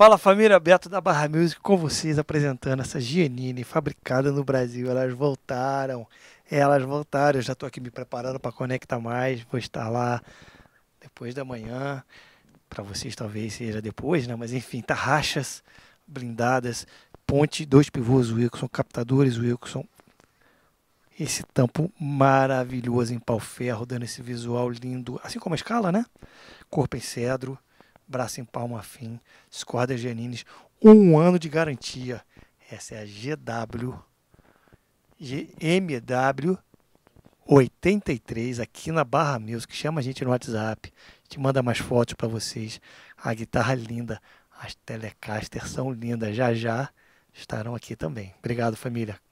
Fala família Beto da Barra Music com vocês apresentando essa Giannini fabricada no Brasil. Elas voltaram, elas voltaram. Eu já estou aqui me preparando para conectar Mais. Vou estar lá depois da manhã. Para vocês talvez seja depois, né? Mas enfim, tarraxas blindadas, ponte, dois pivôs Wilson, captadores Wilson. Esse tampo maravilhoso em pau ferro, dando esse visual lindo, assim como a escala, né? Corpo em cedro, braço em palma fim, Scorda Genines, um ano de garantia. Essa é a GW, GMW 83 aqui na Barra Music. Chama a gente no WhatsApp, te manda mais fotos para vocês. A guitarra linda, as Telecaster são lindas. Já já estarão aqui também. Obrigado, família.